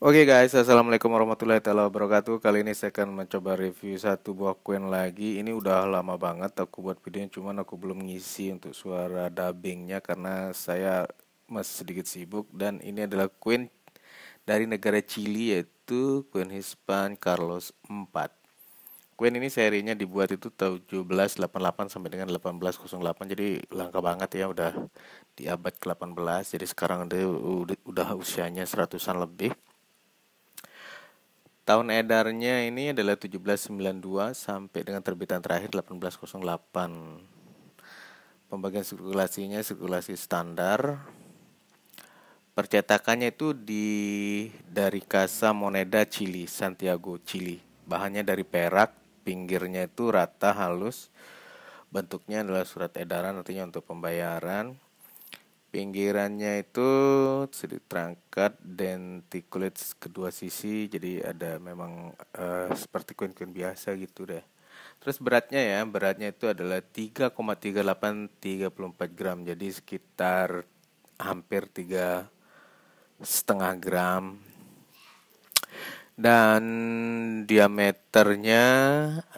Oke okay guys, assalamualaikum warahmatullahi wabarakatuh. Kali ini saya akan mencoba review satu buah Queen lagi. Ini udah lama banget aku buat videonya, cuman aku belum ngisi untuk suara dubbingnya karena saya masih sedikit sibuk. Dan ini adalah Queen dari negara Chili yaitu Queen Hispan Carlos IV. Queen ini serinya dibuat itu 1788 sampai dengan 1808 jadi langka banget ya udah di abad ke-18 jadi sekarang dia udah usianya seratusan lebih Tahun edarnya ini adalah 1792 sampai dengan terbitan terakhir 1808. Pembagian sirkulasinya sirkulasi standar. Percetakannya itu di dari Casa Moneda Chili, Santiago, Chili. Bahannya dari perak, pinggirnya itu rata halus bentuknya adalah surat edaran artinya untuk pembayaran pinggirannya itu sedikit terangkat dan tikulit kedua sisi jadi ada memang uh, seperti queen queen biasa gitu deh terus beratnya ya beratnya itu adalah 3,3834 gram jadi sekitar hampir tiga setengah gram dan diameternya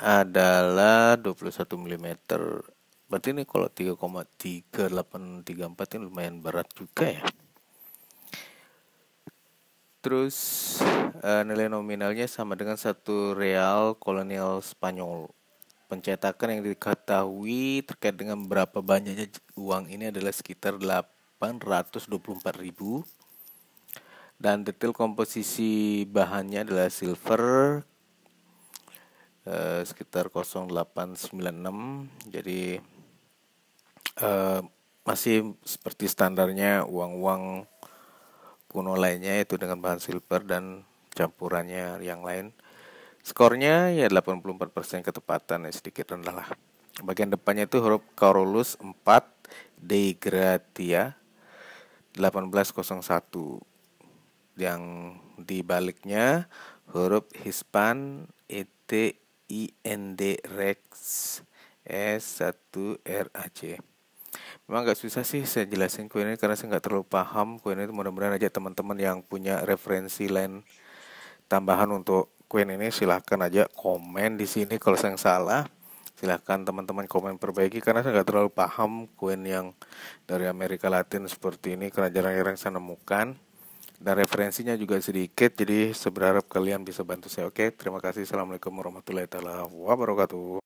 adalah 21 mm berarti ini kalau 3,3834 ini lumayan berat juga ya terus uh, nilai nominalnya sama dengan satu real kolonial Spanyol pencetakan yang diketahui terkait dengan berapa banyaknya uang ini adalah sekitar 824 ribu dan detail komposisi bahannya adalah silver eh, sekitar 0896 jadi Eh, masih seperti standarnya uang-uang kuno lainnya itu dengan bahan silver dan campurannya yang lain. Skornya ya 84% ketepatan ya sedikit rendah lah. Bagian depannya itu huruf Carolus 4 De Gratia 1801 yang di baliknya huruf Hispan ET IND Rex S1 RAC. Memang agak susah sih saya jelasin kue ini karena saya nggak terlalu paham kue ini. Mudah-mudahan aja teman-teman yang punya referensi lain tambahan untuk kue ini silahkan aja komen di sini kalau saya yang salah. Silahkan teman-teman komen perbaiki karena saya nggak terlalu paham kue yang dari Amerika Latin seperti ini karena jarang-jarang saya nemukan. Dan referensinya juga sedikit, jadi seberharap kalian bisa bantu saya. Oke, terima kasih. Assalamualaikum warahmatullahi wabarakatuh.